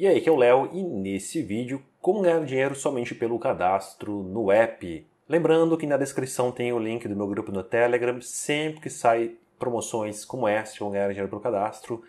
E aí que é o Léo e nesse vídeo como ganhar dinheiro somente pelo cadastro no app. Lembrando que na descrição tem o link do meu grupo no Telegram, sempre que sai promoções como essa, como ganhar dinheiro pelo cadastro,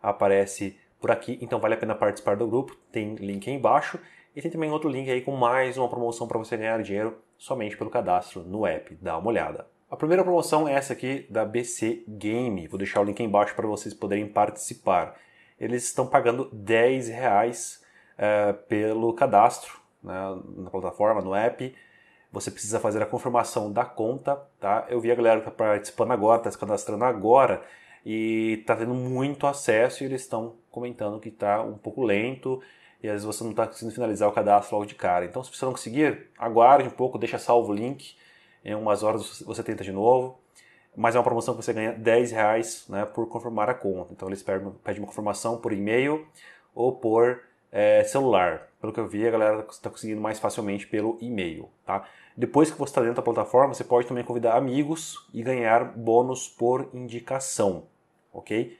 aparece por aqui, então vale a pena participar do grupo, tem link aí embaixo e tem também outro link aí com mais uma promoção para você ganhar dinheiro somente pelo cadastro no app, dá uma olhada. A primeira promoção é essa aqui da BC Game. Vou deixar o link aí embaixo para vocês poderem participar eles estão pagando 10 reais é, pelo cadastro né, na plataforma, no app. Você precisa fazer a confirmação da conta, tá? Eu vi a galera que está participando agora, está se cadastrando agora e está tendo muito acesso e eles estão comentando que está um pouco lento e às vezes você não está conseguindo finalizar o cadastro logo de cara. Então, se você não conseguir, aguarde um pouco, deixa salvo o link. Em umas horas você tenta de novo mas é uma promoção que você ganha 10 reais né, por confirmar a conta. Então eles pedem uma confirmação por e-mail ou por é, celular. Pelo que eu vi, a galera está conseguindo mais facilmente pelo e-mail. Tá? Depois que você está dentro da plataforma, você pode também convidar amigos e ganhar bônus por indicação. Ok?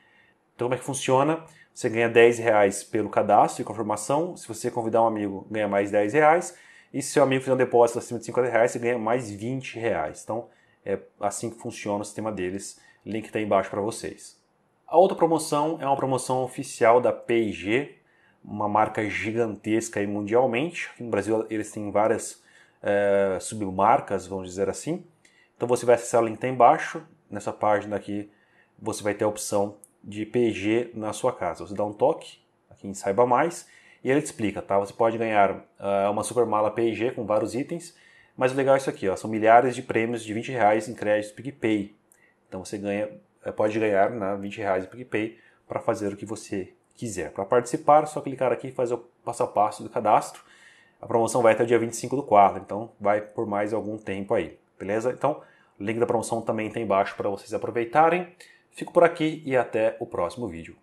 Então como é que funciona? Você ganha 10 reais pelo cadastro e confirmação. Se você convidar um amigo, ganha mais 10 reais. E se seu amigo fizer um depósito acima de 50 reais, você ganha mais 20 reais. Então, é assim que funciona o sistema deles. Link está embaixo para vocês. A outra promoção é uma promoção oficial da P&G, uma marca gigantesca aí mundialmente. no Brasil eles têm várias é, submarcas, vamos dizer assim. Então você vai acessar o link tá embaixo, nessa página aqui você vai ter a opção de PG na sua casa. Você dá um toque aqui em Saiba Mais e ele te explica, tá? Você pode ganhar uh, uma super mala PG com vários itens mas o legal é isso aqui, ó, são milhares de prêmios de 20 reais em créditos PicPay. Então você ganha, é, pode ganhar né, 20 reais em PicPay para fazer o que você quiser. Para participar, é só clicar aqui e fazer o passo a passo do cadastro. A promoção vai até o dia 25 do quarto, então vai por mais algum tempo aí, beleza? Então, o link da promoção também tem tá embaixo para vocês aproveitarem. Fico por aqui e até o próximo vídeo.